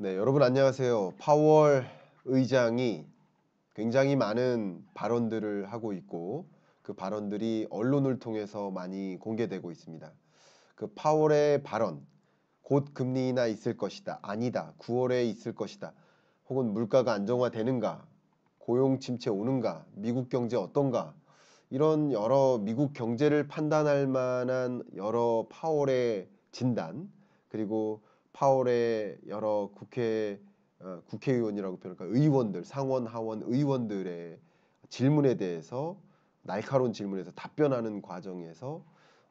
네, 여러분 안녕하세요. 파월 의장이 굉장히 많은 발언들을 하고 있고 그 발언들이 언론을 통해서 많이 공개되고 있습니다. 그 파월의 발언 곧 금리 인하 있을 것이다. 아니다. 9월에 있을 것이다. 혹은 물가가 안정화되는가? 고용 침체 오는가? 미국 경제 어떤가? 이런 여러 미국 경제를 판단할 만한 여러 파월의 진단 그리고 파월의 여러 국회 어, 국회의원이라고 표현할까 의원들 상원 하원 의원들의 질문에 대해서 날카로운 질문에서 답변하는 과정에서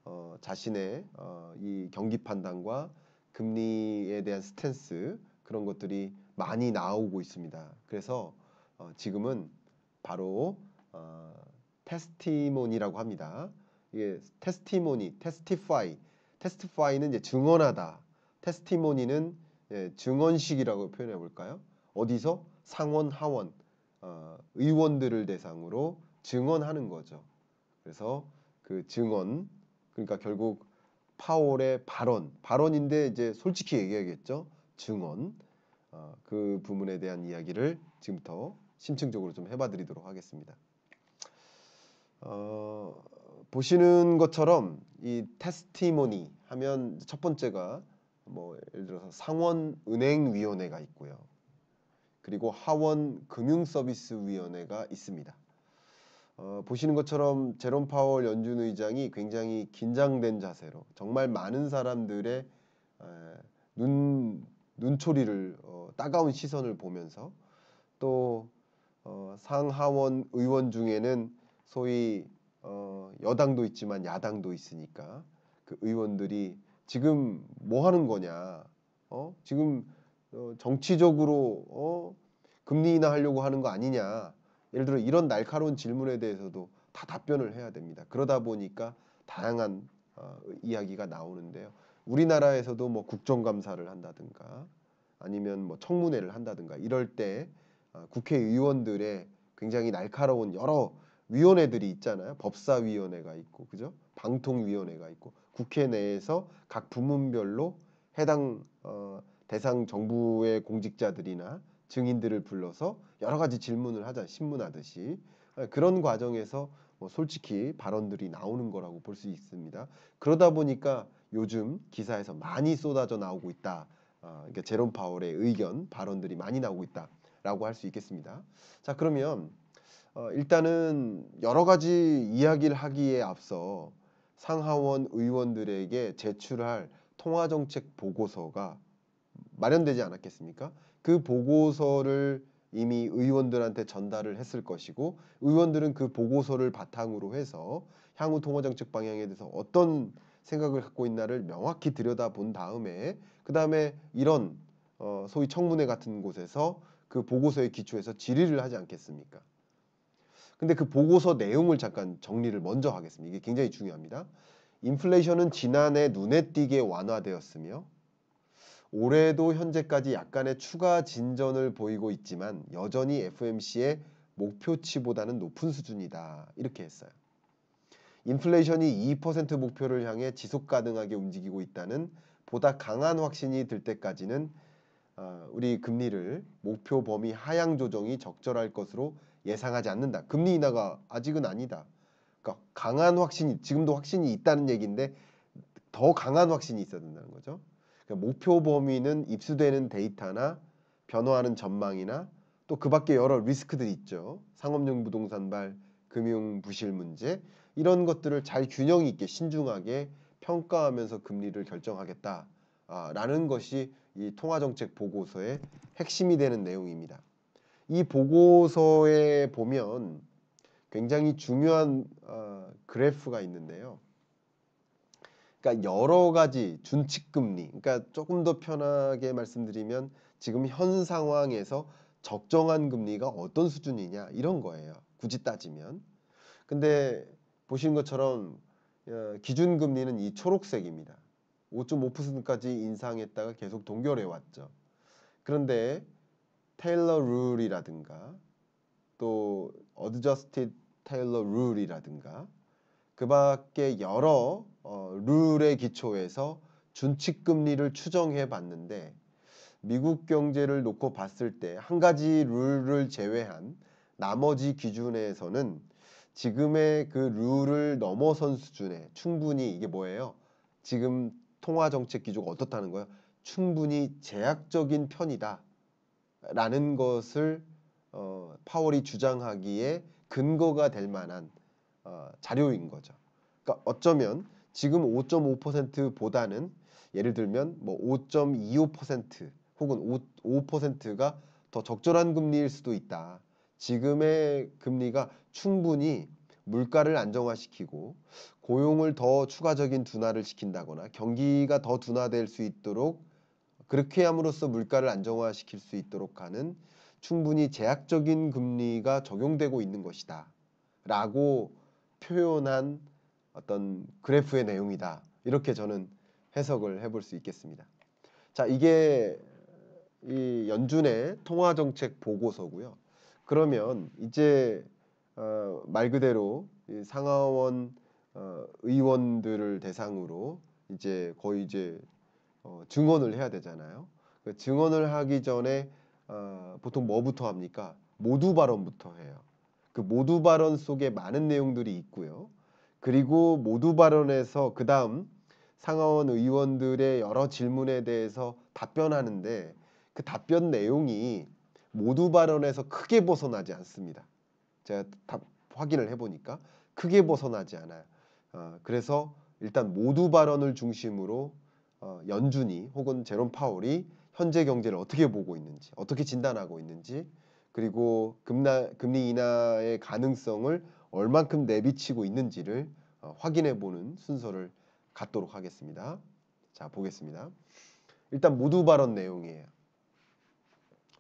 어, 자신의 어, 이 경기 판단과 금리에 대한 스탠스 그런 것들이 많이 나오고 있습니다. 그래서 어, 지금은 바로 어, 테스티모니라고 합니다. 이게 테스티모니, 테스티파이, 테스티파이는 이제 증언하다. 테스티모니는 예, 증언식이라고 표현해 볼까요? 어디서 상원 하원 어, 의원들을 대상으로 증언하는 거죠. 그래서 그 증언 그러니까 결국 파월의 발언 발언인데 이제 솔직히 얘기하겠죠. 증언 어, 그 부분에 대한 이야기를 지금부터 심층적으로 좀 해봐드리도록 하겠습니다. 어, 보시는 것처럼 이 테스티모니 하면 첫 번째가 뭐 예를 들어서 상원 은행위원회가 있고요. 그리고 하원 금융서비스위원회가 있습니다. 어, 보시는 것처럼 제롬 파월 연준 의장이 굉장히 긴장된 자세로 정말 많은 사람들의 에, 눈 눈초리를 어, 따가운 시선을 보면서 또 어, 상하원 의원 중에는 소위 어, 여당도 있지만 야당도 있으니까 그 의원들이 지금 뭐 하는 거냐? 어? 지금 어, 정치적으로 어? 금리 인하하려고 하는 거 아니냐? 예를 들어 이런 날카로운 질문에 대해서도 다 답변을 해야 됩니다. 그러다 보니까 다양한 어, 이야기가 나오는데요. 우리나라에서도 뭐 국정감사를 한다든가 아니면 뭐 청문회를 한다든가 이럴 때 어, 국회의원들의 굉장히 날카로운 여러 위원회들이 있잖아요. 법사위원회가 있고 그죠? 방통위원회가 있고 국회 내에서 각 부문별로 해당 어, 대상 정부의 공직자들이나 증인들을 불러서 여러 가지 질문을 하자 신문하듯이 어, 그런 과정에서 뭐 솔직히 발언들이 나오는 거라고 볼 수 있습니다. 그러다 보니까 요즘 기사에서 많이 쏟아져 나오고 있다. 어, 그러니까 제롬 파월의 의견, 발언들이 많이 나오고 있다라고 할 수 있겠습니다. 자 그러면 어, 일단은 여러 가지 이야기를 하기에 앞서 상하원 의원들에게 제출할 통화정책 보고서가 마련되지 않았겠습니까? 그 보고서를 이미 의원들한테 전달을 했을 것이고 의원들은 그 보고서를 바탕으로 해서 향후 통화정책 방향에 대해서 어떤 생각을 갖고 있나를 명확히 들여다본 다음에 그 다음에 이런 어, 소위 청문회 같은 곳에서 그 보고서에 기초해서 질의를 하지 않겠습니까? 근데 그 보고서 내용을 잠깐 정리를 먼저 하겠습니다. 이게 굉장히 중요합니다. 인플레이션은 지난해 눈에 띄게 완화되었으며 올해도 현재까지 약간의 추가 진전을 보이고 있지만 여전히 FMC의 목표치보다는 높은 수준이다. 이렇게 했어요. 인플레이션이 2% 목표를 향해 지속 가능하게 움직이고 있다는 보다 강한 확신이 들 때까지는 어, 우리 금리를 목표 범위 하향 조정이 적절할 것으로 예상하지 않는다. 금리 인하가 아직은 아니다. 그러니까 강한 확신이 지금도 확신이 있다는 얘기인데 더 강한 확신이 있어야 된다는 거죠. 그러니까 목표 범위는 입수되는 데이터나 변화하는 전망이나 또 그 밖에 여러 리스크들이 있죠. 상업용 부동산발, 금융 부실 문제 이런 것들을 잘 균형 있게 신중하게 평가하면서 금리를 결정하겠다라는 것이 이 통화정책 보고서의 핵심이 되는 내용입니다. 이 보고서에 보면 굉장히 중요한 어, 그래프가 있는데요. 그러니까 여러 가지 준칙 금리. 그러니까 조금 더 편하게 말씀드리면 지금 현 상황에서 적정한 금리가 어떤 수준이냐 이런 거예요. 굳이 따지면. 근데 보시는 것처럼 어, 기준 금리는 이 초록색입니다. 5.5%까지 인상했다가 계속 동결해 왔죠. 그런데 테일러 룰이라든가 또 어드저스티드 테일러 룰이라든가 그 밖에 여러 어, 룰의 기초에서 준칙금리를 추정해 봤는데 미국 경제를 놓고 봤을 때 한 가지 룰을 제외한 나머지 기준에서는 지금의 그 룰을 넘어선 수준에 충분히 이게 뭐예요? 지금 통화정책 기조가 어떻다는 거예요? 충분히 제약적인 편이다. 라는 것을 어, 파월이 주장하기에 근거가 될 만한 어, 자료인 거죠. 그러니까 어쩌면 지금 5.5%보다는 예를 들면 뭐 5.25% 혹은 5, 5%가 더 적절한 금리일 수도 있다. 지금의 금리가 충분히 물가를 안정화시키고 고용을 더 추가적인 둔화를 시킨다거나 경기가 더 둔화될 수 있도록 그렇게 함으로써 물가를 안정화시킬 수 있도록 하는 충분히 제약적인 금리가 적용되고 있는 것이다. 라고 표현한 어떤 그래프의 내용이다. 이렇게 저는 해석을 해볼 수 있겠습니다. 자, 이게 이 연준의 통화정책 보고서고요. 그러면 이제 어, 말 그대로 상하원 어, 의원들을 대상으로 이제 거의 이제 어, 증언을 해야 되잖아요. 그 증언을 하기 전에 어, 보통 뭐부터 합니까? 모두 발언부터 해요. 그 모두 발언 속에 많은 내용들이 있고요. 그리고 모두 발언에서 그 다음 상하원 의원들의 여러 질문에 대해서 답변하는데 그 답변 내용이 모두 발언에서 크게 벗어나지 않습니다. 제가 다 확인을 해보니까 크게 벗어나지 않아요. 어, 그래서 일단 모두 발언을 중심으로 어, 연준이 혹은 제롬 파울이 현재 경제를 어떻게 보고 있는지, 어떻게 진단하고 있는지, 그리고 금나, 금리 인하의 가능성을 얼만큼 내비치고 있는지를 어, 확인해 보는 순서를 갖도록 하겠습니다. 자, 보겠습니다. 일단 모두 발언 내용이에요.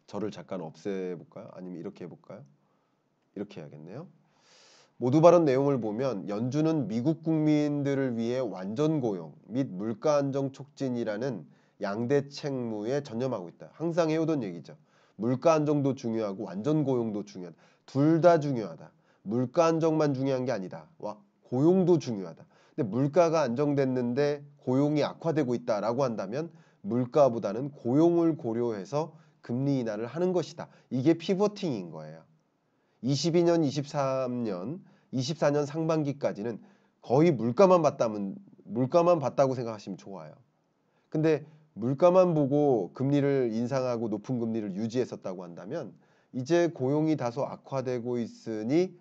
저를 잠깐 없애볼까요? 아니면 이렇게 해볼까요? 이렇게 해야겠네요. 모두 발언 내용을 보면 연준은 미국 국민들을 위해 완전 고용 및 물가 안정 촉진이라는 양대 책무에 전념하고 있다. 항상 해오던 얘기죠. 물가 안정도 중요하고 완전 고용도 중요하다. 둘 다 중요하다. 물가 안정만 중요한 게 아니다. 와, 고용도 중요하다. 근데 물가가 안정됐는데 고용이 악화되고 있다라고 한다면 물가보다는 고용을 고려해서 금리 인하를 하는 것이다. 이게 피버팅인 거예요. 22년, 23년, 24년 상반기까지는 거의 물가만 봤다면 물가만 봤다고 생각하시면 좋아요. 근데 물가만 보고 금리를 인상하고 높은 금리를 유지했었다고 한다면 이제 고용이 다소 악화되고 있으니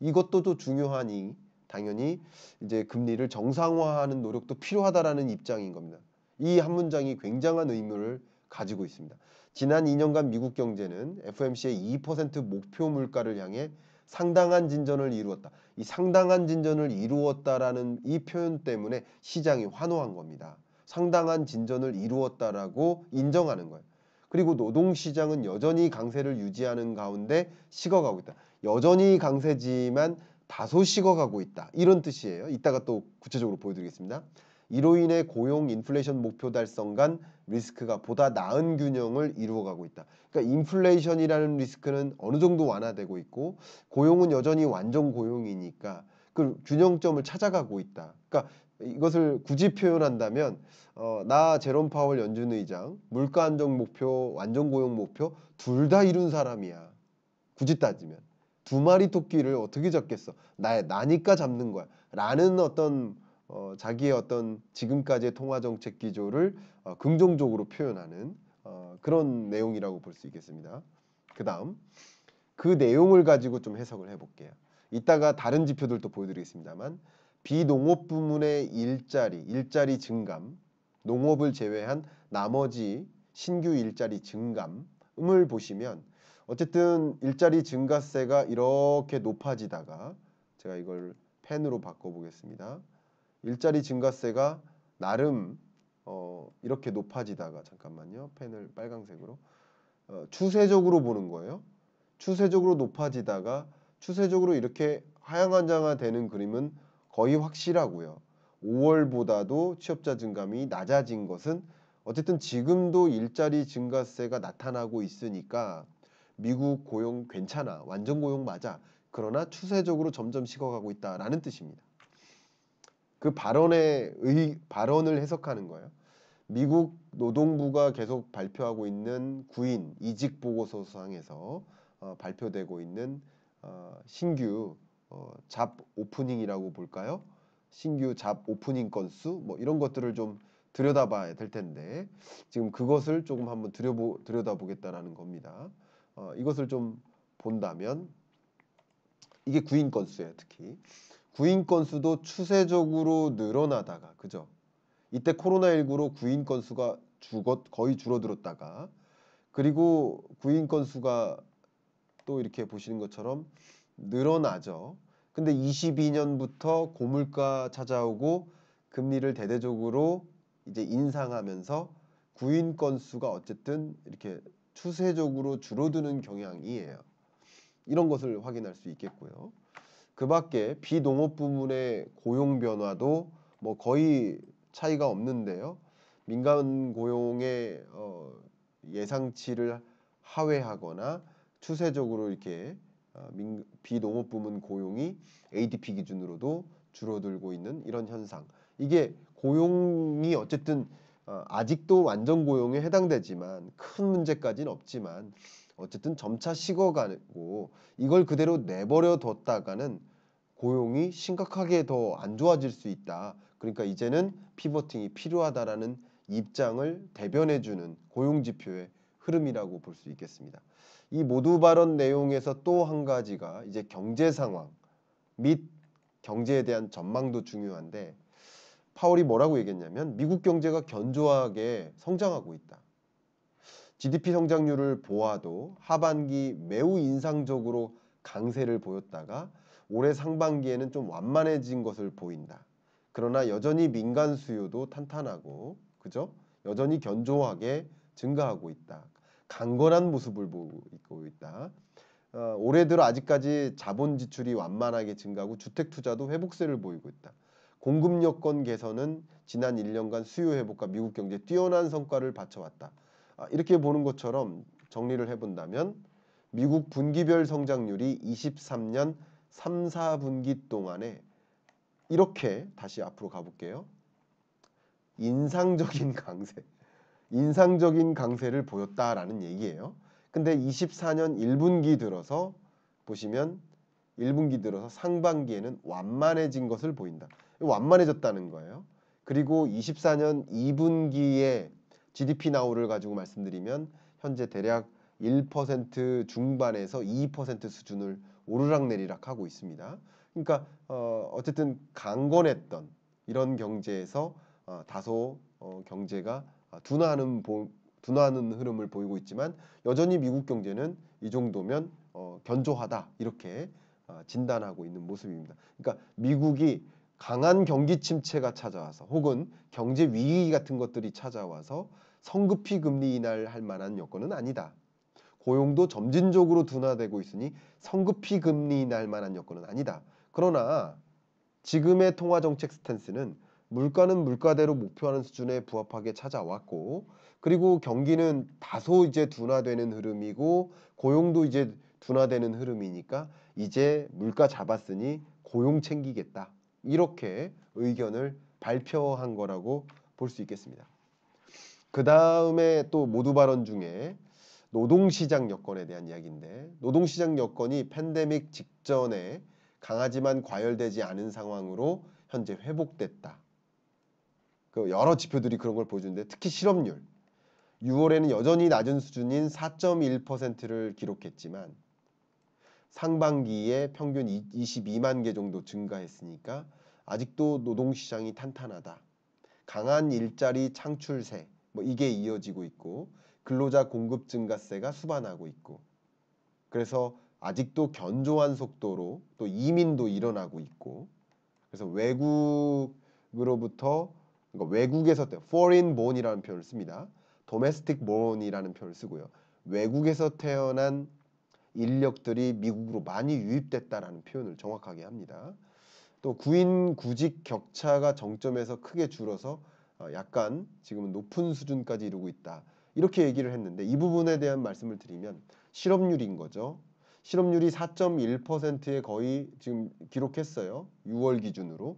이것도 또 중요하니 당연히 이제 금리를 정상화하는 노력도 필요하다라는 입장인 겁니다. 이 한 문장이 굉장한 의미를 가지고 있습니다. 지난 2년간 미국 경제는 FMC의 2% 목표 물가를 향해 상당한 진전을 이루었다. 이 상당한 진전을 이루었다라는 이 표현 때문에 시장이 환호한 겁니다. 상당한 진전을 이루었다라고 인정하는 거예요. 그리고 노동시장은 여전히 강세를 유지하는 가운데 식어가고 있다. 여전히 강세지만 다소 식어가고 있다. 이런 뜻이에요. 이따가 또 구체적으로 보여드리겠습니다. 이로 인해 고용 인플레이션 목표 달성 간 리스크가 보다 나은 균형을 이루어가고 있다. 그러니까 인플레이션이라는 리스크는 어느 정도 완화되고 있고 고용은 여전히 완전 고용이니까 그 균형점을 찾아가고 있다. 그러니까 이것을 굳이 표현한다면 어, 나 제롬 파월 연준 의장 물가 안정 목표 완전 고용 목표 둘 다 이룬 사람이야. 굳이 따지면 두 마리 토끼를 어떻게 잡겠어? 나 나니까 잡는 거야. 라는 어떤 어, 자기의 어떤 지금까지의 통화 정책 기조를 어, 긍정적으로 표현하는 어, 그런 내용이라고 볼 수 있겠습니다. 그 다음 그 내용을 가지고 좀 해석을 해볼게요. 이따가 다른 지표들도 보여드리겠습니다만 비농업 부문의 일자리, 일자리 증감, 농업을 제외한 나머지 신규 일자리 증감을 보시면 어쨌든 일자리 증가세가 이렇게 높아지다가 제가 이걸 펜으로 바꿔보겠습니다. 일자리 증가세가 나름 어, 이렇게 높아지다가 잠깐만요. 펜을 빨강색으로 어, 추세적으로 보는 거예요. 추세적으로 높아지다가 추세적으로 이렇게 하향 환정화 되는 그림은 거의 확실하고요. 5월보다도 취업자 증감이 낮아진 것은 어쨌든 지금도 일자리 증가세가 나타나고 있으니까 미국 고용 괜찮아. 완전 고용 맞아. 그러나 추세적으로 점점 식어가고 있다라는 뜻입니다. 그 발언의 의, 발언을 해석하는 거예요. 미국 노동부가 계속 발표하고 있는 구인 이직 보고서상에서 어, 발표되고 있는 어, 신규 어, 잡 오프닝이라고 볼까요? 신규 잡 오프닝 건수 뭐 이런 것들을 좀 들여다봐야 될 텐데 지금 그것을 조금 한번 들여보, 들여다보겠다라는 겁니다. 어, 이것을 좀 본다면 이게 구인 건수예요, 특히. 구인 건수도 추세적으로 늘어나다가 그죠? 이때 코로나19로 구인 건수가 죽었 거의 줄어들었다가 그리고 구인 건수가 또 이렇게 보시는 것처럼 늘어나죠. 근데 22년부터 고물가 찾아오고 금리를 대대적으로 이제 인상하면서 구인 건수가 어쨌든 이렇게 추세적으로 줄어드는 경향이에요. 이런 것을 확인할 수 있겠고요. 그 밖에 비농업 부문의 고용 변화도 뭐 거의 차이가 없는데요. 민간 고용의 어, 예상치를 하회하거나 추세적으로 이렇게 어, 민, 비농업 부문 고용이 ADP 기준으로도 줄어들고 있는 이런 현상. 이게 고용이 어쨌든 어, 아직도 완전 고용에 해당되지만 큰 문제까지는 없지만 어쨌든 점차 식어가고 이걸 그대로 내버려 뒀다가는 고용이 심각하게 더 안 좋아질 수 있다. 그러니까 이제는 피버팅이 필요하다라는 입장을 대변해주는 고용지표의 흐름이라고 볼 수 있겠습니다. 이 모두 발언 내용에서 또 한 가지가 이제 경제 상황 및 경제에 대한 전망도 중요한데 파월이 뭐라고 얘기했냐면 미국 경제가 견조하게 성장하고 있다. GDP 성장률을 보아도 하반기 매우 인상적으로 강세를 보였다가 올해 상반기에는 좀 완만해진 것을 보인다. 그러나 여전히 민간 수요도 탄탄하고 그죠? 여전히 견조하게 증가하고 있다. 강건한 모습을 보이고 있다. 어, 올해 들어 아직까지 자본 지출이 완만하게 증가하고 주택 투자도 회복세를 보이고 있다. 공급 여건 개선은 지난 1년간 수요 회복과 미국 경제 뛰어난 성과를 바쳐왔다. 아, 이렇게 보는 것처럼 정리를 해본다면 미국 분기별 성장률이 23년 3, 4분기 동안에 이렇게 다시 앞으로 가볼게요. 인상적인 강세, 인상적인 강세를 보였다라는 얘기예요. 근데 24년 1분기 들어서 보시면 1분기 들어서 상반기에는 완만해진 것을 보인다. 완만해졌다는 거예요. 그리고 24년 2분기에 GDP 나우를 가지고 말씀드리면 현재 대략 1% 중반에서 2% 수준을 오르락내리락 하고 있습니다. 그러니까 어 어쨌든 강건했던 이런 경제에서 어 다소 어 경제가 둔화하는 보, 둔화하는 흐름을 보이고 있지만 여전히 미국 경제는 이 정도면 어 견조하다 이렇게 어 진단하고 있는 모습입니다. 그러니까 미국이 강한 경기 침체가 찾아와서 혹은 경제 위기 같은 것들이 찾아와서 성급히 금리 인하할 만한 여건은 아니다. 고용도 점진적으로 둔화되고 있으니 성급히 금리 인하할 만한 여건은 아니다. 그러나 지금의 통화 정책 스탠스는 물가는 물가대로 목표하는 수준에 부합하게 찾아왔고 그리고 경기는 다소 이제 둔화되는 흐름이고 고용도 이제 둔화되는 흐름이니까 이제 물가 잡았으니 고용 챙기겠다. 이렇게 의견을 발표한 거라고 볼 수 있겠습니다. 그 다음에 또 모두 발언 중에 노동시장 여건에 대한 이야기인데 노동시장 여건이 팬데믹 직전에 강하지만 과열되지 않은 상황으로 현재 회복됐다. 그 여러 지표들이 그런 걸 보여주는데 특히 실업률 6월에는 여전히 낮은 수준인 4.1%를 기록했지만 상반기에 평균 22만 개 정도 증가했으니까 아직도 노동시장이 탄탄하다. 강한 일자리 창출세 뭐 이게 이어지고 있고 근로자 공급 증가세가 수반하고 있고 그래서 아직도 견조한 속도로 또 이민도 일어나고 있고 그래서 외국으로부터 그러니까 외국에서 foreign born이라는 표현을 씁니다. domestic born이라는 표현을 쓰고요. 외국에서 태어난 인력들이 미국으로 많이 유입됐다라는 표현을 정확하게 합니다. 또 구인 구직 격차가 정점에서 크게 줄어서 어, 약간 지금은 높은 수준까지 이루고 있다. 이렇게 얘기를 했는데 이 부분에 대한 말씀을 드리면 실업률인 거죠. 실업률이 4.1%에 거의 지금 기록했어요. 6월 기준으로.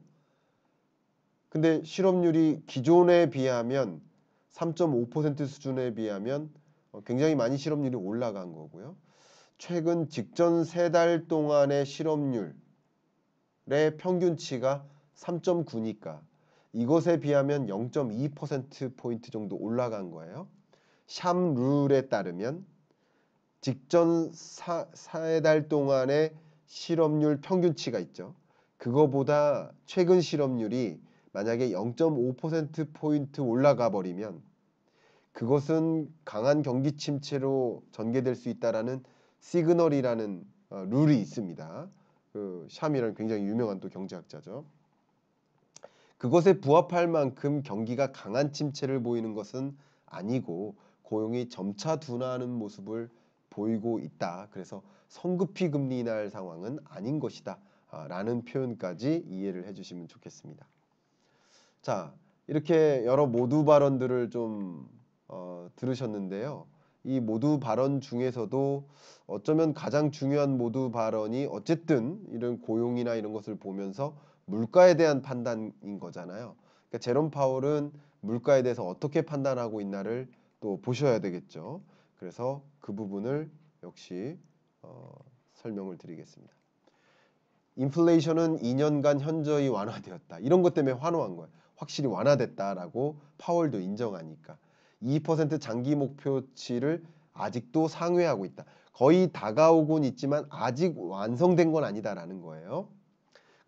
근데 실업률이 기존에 비하면 3.5% 수준에 비하면 어, 굉장히 많이 실업률이 올라간 거고요. 최근 직전 세달 동안의 실업률의 평균치가 3.9니까 이것에 비하면 0.2%포인트 정도 올라간 거예요. 샴 룰에 따르면 직전 4, 4달 동안의 실업률 평균치가 있죠. 그거보다 최근 실업률이 만약에 0.5%포인트 올라가 버리면 그것은 강한 경기 침체로 전개될 수 있다라는 시그널이라는 어, 룰이 있습니다. 그 샴이라는 굉장히 유명한 또 경제학자죠. 그것에 부합할 만큼 경기가 강한 침체를 보이는 것은 아니고 고용이 점차 둔화하는 모습을 보이고 있다. 그래서 성급히 금리 인할 상황은 아닌 것이다. 아, 라는 표현까지 이해를 해주시면 좋겠습니다. 자, 이렇게 여러 모두 발언들을 좀 어, 들으셨는데요. 이 모두 발언 중에서도 어쩌면 가장 중요한 모두 발언이 어쨌든 이런 고용이나 이런 것을 보면서 물가에 대한 판단인 거잖아요. 그러니까 제롬 파월은 물가에 대해서 어떻게 판단하고 있나를 또 보셔야 되겠죠. 그래서 그 부분을 역시 어, 설명을 드리겠습니다. 인플레이션은 2년간 현저히 완화되었다. 이런 것 때문에 환호한 거예요. 확실히 완화됐다라고 파월도 인정하니까 2% 장기 목표치를 아직도 상회하고 있다. 거의 다가오곤 있지만 아직 완성된 건 아니다라는 거예요.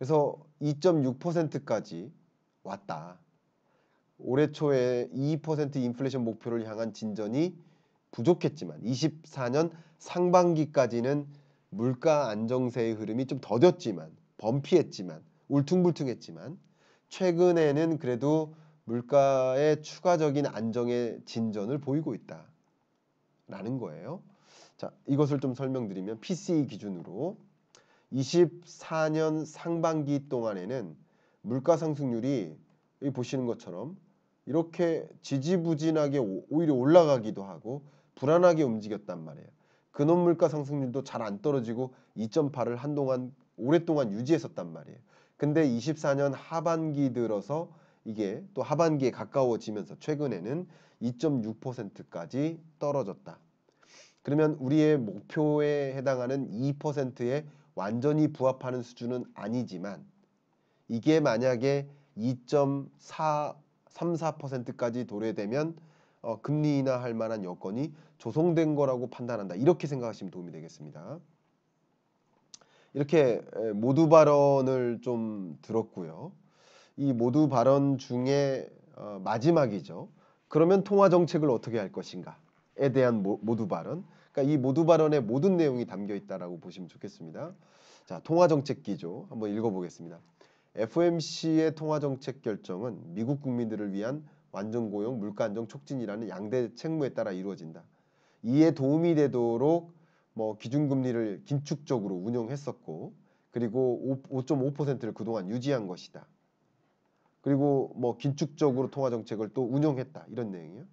그래서 2.6%까지 왔다. 올해 초에 2% 인플레이션 목표를 향한 진전이 부족했지만 24년 상반기까지는 물가 안정세의 흐름이 좀 더뎠지만 범피했지만 울퉁불퉁했지만 최근에는 그래도 물가의 추가적인 안정의 진전을 보이고 있다. 라는 거예요. 자, 이것을 좀 설명드리면 PCE 기준으로 24년 상반기 동안에는 물가 상승률이 보시는 것처럼 이렇게 지지부진하게 오히려 올라가기도 하고 불안하게 움직였단 말이에요. 근원 물가 상승률도 잘 안 떨어지고 2.8을 한동안 오랫동안 유지했었단 말이에요. 근데 24년 하반기 들어서 이게 또 하반기에 가까워지면서 최근에는 2.6%까지 떨어졌다. 그러면 우리의 목표에 해당하는 2%의 완전히 부합하는 수준은 아니지만 이게 만약에 2.34까지 4 도래되면 어, 금리 인하할 만한 여건이 조성된 거라고 판단한다. 이렇게 생각하시면 도움이 되겠습니다. 이렇게 모두 발언을 좀 들었고요. 이 모두 발언 중에 어, 마지막이죠. 그러면 통화 정책을 어떻게 할 것인가에 대한 모, 모두 발언 그러니까 이 모두 발언의 모든 내용이 담겨 있다라고 보시면 좋겠습니다. 자, 통화 정책 기조 한번 읽어 보겠습니다. FMC의 통화 정책 결정은 미국 국민들을 위한 완전 고용, 물가 안정 촉진이라는 양대 책무에 따라 이루어진다. 이에 도움이 되도록 뭐 기준금리를 긴축적으로 운영했었고 그리고 5.5%를 그동안 유지한 것이다. 그리고 뭐 긴축적으로 통화 정책을 또 운영했다. 이런 내용이에요.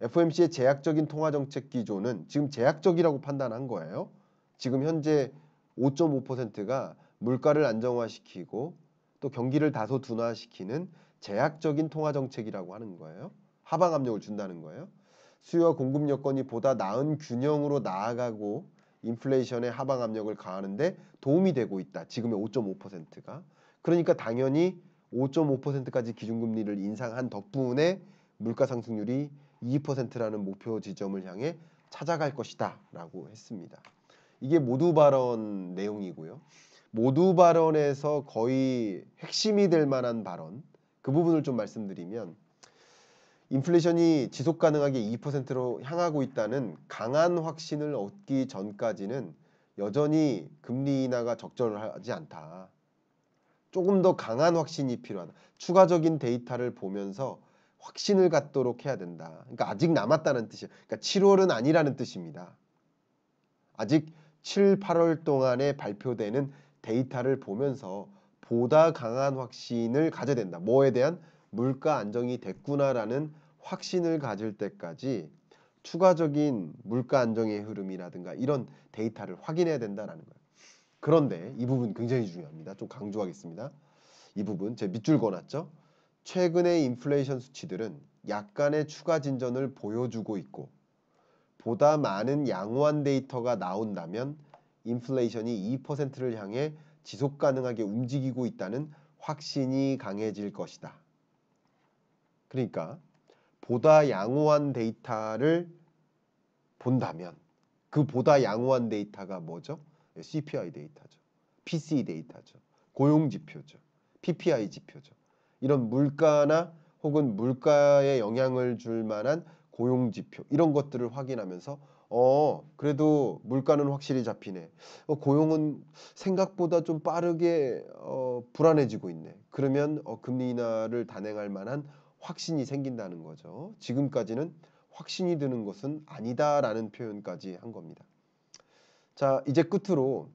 FOMC의 제약적인 통화 정책 기조는 지금 제약적이라고 판단한 거예요. 지금 현재 5.5%가 물가를 안정화시키고 또 경기를 다소 둔화시키는 제약적인 통화 정책이라고 하는 거예요. 하방 압력을 준다는 거예요. 수요와 공급 여건이 보다 나은 균형으로 나아가고 인플레이션의 하방 압력을 가하는데 도움이 되고 있다. 지금의 5.5%가. 그러니까 당연히 5.5%까지 기준금리를 인상한 덕분에 물가 상승률이 2%라는 목표 지점을 향해 찾아갈 것이다 라고 했습니다. 이게 모두 발언 내용이고요. 모두 발언에서 거의 핵심이 될 만한 발언 그 부분을 좀 말씀드리면 인플레이션이 지속 가능하게 2%로 향하고 있다는 강한 확신을 얻기 전까지는 여전히 금리 인하가 적절하지 않다. 조금 더 강한 확신이 필요하다. 추가적인 데이터를 보면서 확신을 갖도록 해야 된다. 그러니까 아직 남았다는 뜻이에요. 그러니까 7월은 아니라는 뜻입니다. 아직 7, 8월 동안에 발표되는 데이터를 보면서 보다 강한 확신을 가져야 된다. 뭐에 대한 물가 안정이 됐구나라는 확신을 가질 때까지 추가적인 물가 안정의 흐름이라든가 이런 데이터를 확인해야 된다라는 거예요. 그런데 이 부분 굉장히 중요합니다. 좀 강조하겠습니다. 이 부분 제 밑줄 그어놨죠. 최근의 인플레이션 수치들은 약간의 추가 진전을 보여주고 있고 보다 많은 양호한 데이터가 나온다면 인플레이션이 2%를 향해 지속 가능하게 움직이고 있다는 확신이 강해질 것이다. 그러니까 보다 양호한 데이터를 본다면 그 보다 양호한 데이터가 뭐죠? 예, CPI 데이터죠. PCE 데이터죠. 고용 지표죠. PPI 지표죠. 이런 물가나 혹은 물가에 영향을 줄 만한 고용 지표 이런 것들을 확인하면서 어 그래도 물가는 확실히 잡히네 어, 고용은 생각보다 좀 빠르게 어, 불안해지고 있네 그러면 어, 금리 인하를 단행할 만한 확신이 생긴다는 거죠 지금까지는 확신이 드는 것은 아니다라는 표현까지 한 겁니다 자 이제 끝으로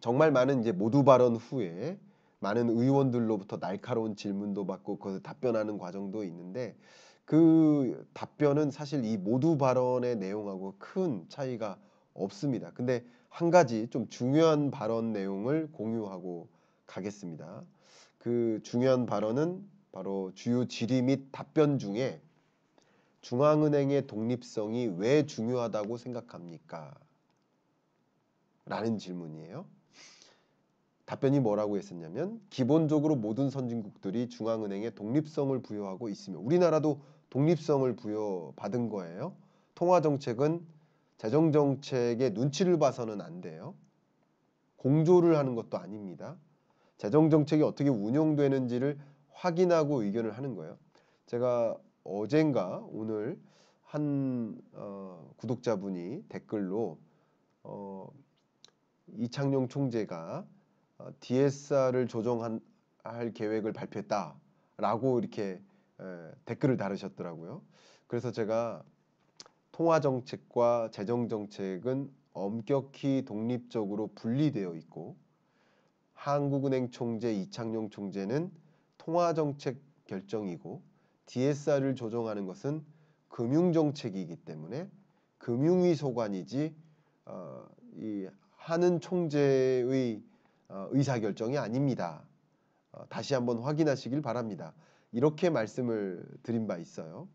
정말 많은 이제 모두 발언 후에 많은 의원들로부터 날카로운 질문도 받고 그 답변하는 과정도 있는데 그 답변은 사실 이 모두 발언의 내용하고 큰 차이가 없습니다. 근데 한 가지 좀 중요한 발언 내용을 공유하고 가겠습니다. 그 중요한 발언은 바로 주요 질의 및 답변 중에 중앙은행의 독립성이 왜 중요하다고 생각합니까? 라는 질문이에요. 답변이 뭐라고 했었냐면 기본적으로 모든 선진국들이 중앙은행에 독립성을 부여하고 있으며 우리나라도 독립성을 부여받은 거예요. 통화 정책은 재정 정책의 눈치를 봐서는 안 돼요. 공조를 하는 것도 아닙니다. 재정 정책이 어떻게 운영되는지를 확인하고 의견을 하는 거예요. 제가 어젠가 오늘 한 어, 구독자분이 댓글로 어, 이창용 총재가 어, DSR을 조정할 계획을 발표했다라고 이렇게 댓글을 달으셨더라고요. 그래서 제가 통화 정책과 재정 정책은 엄격히 독립적으로 분리되어 있고 한국은행 총재 이창용 총재는 통화 정책 결정이고 DSR을 조정하는 것은 금융 정책이기 때문에 금융위 소관이지 어, 이 하는 총재의 어, 의사결정이 아닙니다. 어, 다시 한번 확인하시길 바랍니다. 이렇게 말씀을 드린 바 있어요.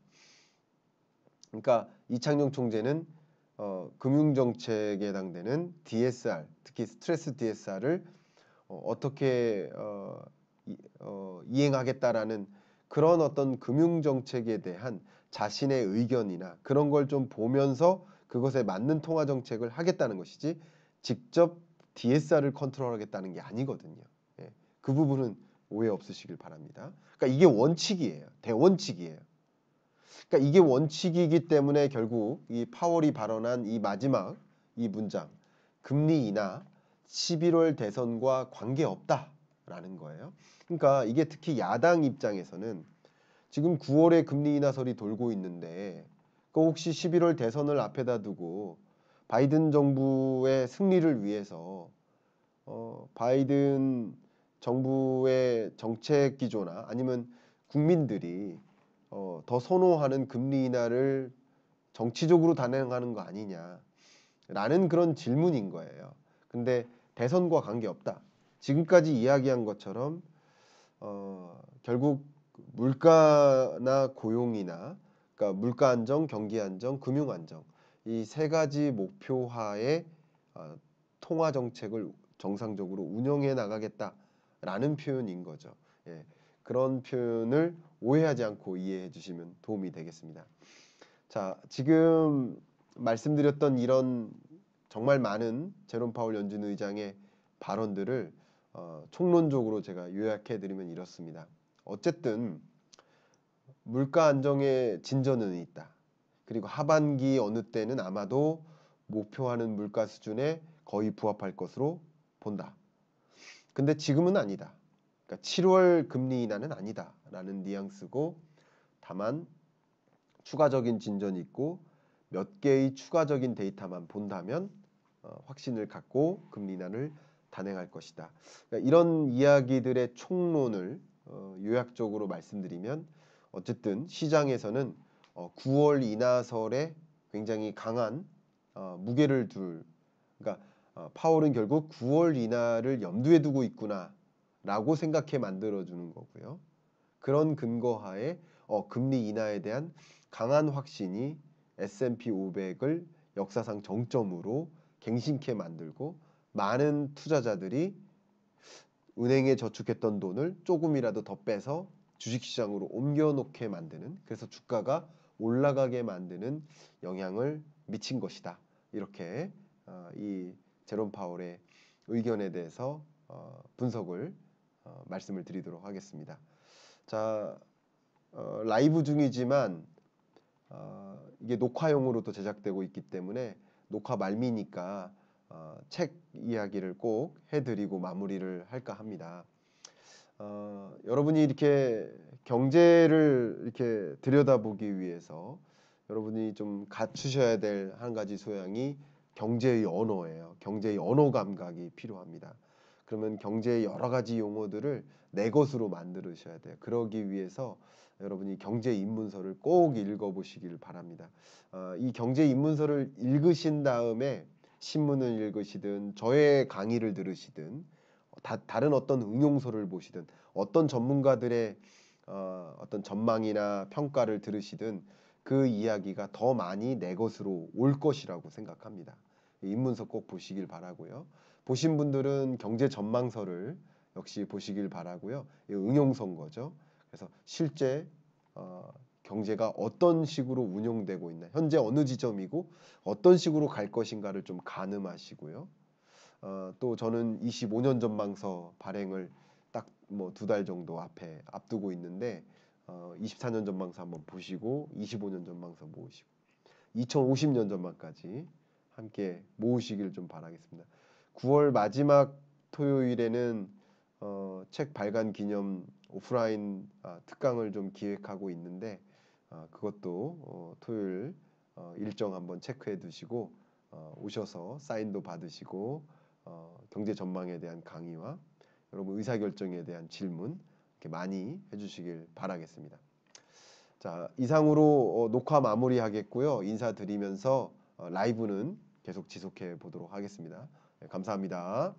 그러니까 이창용 총재는 어, 금융정책에 해당되는 DSR, 특히 스트레스 DSR을 어, 떻게 어, 어, 이행하겠다라는 그런 어떤 금융정책에 대한 자신의 의견이나 그런 걸 좀 보면서 그것에 맞는 통화정책을 하겠다는 것이지 직접 DSR을 컨트롤하겠다는 게 아니거든요. 예, 그 부분은 오해 없으시길 바랍니다. 그러니까 이게 원칙이에요. 대원칙이에요. 그러니까 이게 원칙이기 때문에 결국 이 파월이 발언한 이 마지막 이 문장 금리 인하 11월 대선과 관계없다라는 거예요. 그러니까 이게 특히 야당 입장에서는 지금 9월에 금리 인하설이 돌고 있는데 그 혹시 11월 대선을 앞에다 두고 바이든 정부의 승리를 위해서 어, 바이든 정부의 정책 기조나 아니면 국민들이 어, 더 선호하는 금리 인하를 정치적으로 단행하는 거 아니냐라는 그런 질문인 거예요. 근데 대선과 관계없다. 지금까지 이야기한 것처럼 어, 결국 물가나 고용이나 그러니까 물가 안정, 경기 안정, 금융 안정 이세 가지 목표하에 어, 통화 정책을 정상적으로 운영해 나가겠다라는 표현인 거죠. 예, 그런 표현을 오해하지 않고 이해해 주시면 도움이 되겠습니다. 자, 지금 말씀드렸던 이런 정말 많은 제롬 파울 연준 의장의 발언들을 어, 총론적으로 제가 요약해 드리면 이렇습니다. 어쨌든 물가 안정의 진전은 있다. 그리고 하반기 어느 때는 아마도 목표하는 물가 수준에 거의 부합할 것으로 본다. 근데 지금은 아니다. 그러니까 7월 금리 인하는 아니다라는 뉘앙스고 다만 추가적인 진전이 있고 몇 개의 추가적인 데이터만 본다면 어, 확신을 갖고 금리 인하를 단행할 것이다. 그러니까 이런 이야기들의 총론을 어, 요약적으로 말씀드리면 어쨌든 시장에서는 어, 9월 이나설에 굉장히 강한 어, 무게를 둘 그러니까 어, 파월은 결국 9월 이나를 염두에 두고 있구나라고 생각해 만들어주는 거고요. 그런 근거하에 어, 금리 인하에 대한 강한 확신이 S&P 500을 역사상 정점으로 갱신케 만들고 많은 투자자들이 은행에 저축했던 돈을 조금이라도 더 빼서 주식시장으로 옮겨놓게 만드는 그래서 주가가 올라가게 만드는 영향을 미친 것이다. 이렇게 어, 이 제롬 파월의 의견에 대해서 어, 분석을 어, 말씀을 드리도록 하겠습니다. 자, 라이브 중이지만 이게 녹화용으로 도 제작되고 있기 때문에 녹화 말미니까 책 이야기를 꼭 해드리고 마무리를 할까 합니다. 어, 여러분이 이렇게 경제를 이렇게 들여다보기 위해서 여러분이 좀 갖추셔야 될 한 가지 소양이 경제의 언어예요. 경제의 언어 감각이 필요합니다. 그러면 경제의 여러 가지 용어들을 내 것으로 만들으셔야 돼요. 그러기 위해서 여러분이 경제 입문서를 꼭 읽어보시길 바랍니다. 어, 이 경제 입문서를 읽으신 다음에 신문을 읽으시든 저의 강의를 들으시든 다, 다른 어떤 응용서를 보시든 어떤 전문가들의 어, 어떤 전망이나 평가를 들으시든 그 이야기가 더 많이 내 것으로 올 것이라고 생각합니다. 입문서 꼭 보시길 바라고요. 보신 분들은 경제 전망서를 역시 보시길 바라고요. 응용선거죠. 그래서 실제 어, 경제가 어떤 식으로 운영되고 있나, 현재 어느 지점이고 어떤 식으로 갈 것인가를 좀 가늠하시고요. 어, 또 저는 25년 전망서 발행을 뭐두달 정도 앞에 앞두고 있는데 어, 24년 전망서 한번 보시고 25년 전망서 모으시고 2050년 전망까지 함께 모으시길 좀 바라겠습니다. 9월 마지막 토요일에는 어, 책 발간 기념 오프라인 아, 특강을 좀 기획하고 있는데 아, 그것도 어, 토요일 어, 일정 한번 체크해 두시고 어, 오셔서 사인도 받으시고 어, 경제 전망에 대한 강의와 여러분 의사결정에 대한 질문 이렇게 많이 해주시길 바라겠습니다. 자 이상으로 어, 녹화 마무리하겠고요. 인사드리면서 어, 라이브는 계속 지속해 보도록 하겠습니다. 네, 감사합니다.